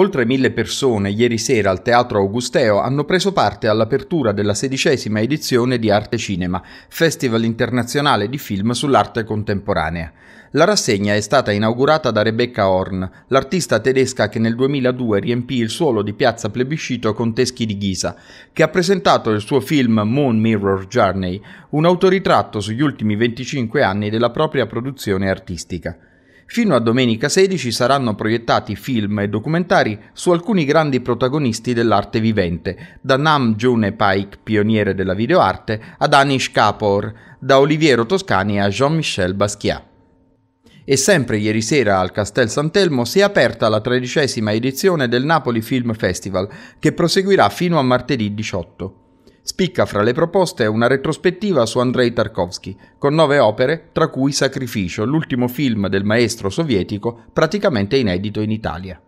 Oltre mille persone ieri sera al Teatro Augusteo hanno preso parte all'apertura della sedicesima edizione di Arte Cinema, Festival internazionale di film sull'arte contemporanea. La rassegna è stata inaugurata da Rebecca Horn, l'artista tedesca che nel 2002 riempì il suolo di piazza plebiscito con Teschi di Ghisa, che ha presentato il suo film Moon Mirror Journey, un autoritratto sugli ultimi 25 anni della propria produzione artistica. Fino a domenica 16 saranno proiettati film e documentari su alcuni grandi protagonisti dell'arte vivente, da Nam June Paik, pioniere della videoarte, ad Anish Kapoor, da Oliviero Toscani a Jean-Michel Basquiat. E sempre ieri sera al Castel Sant'Elmo si è aperta la tredicesima edizione del Napoli Film Festival, che proseguirà fino a martedì 18. Spicca fra le proposte una retrospettiva su Andrei Tarkovsky, con nove opere, tra cui Sacrificio, l'ultimo film del maestro sovietico praticamente inedito in Italia.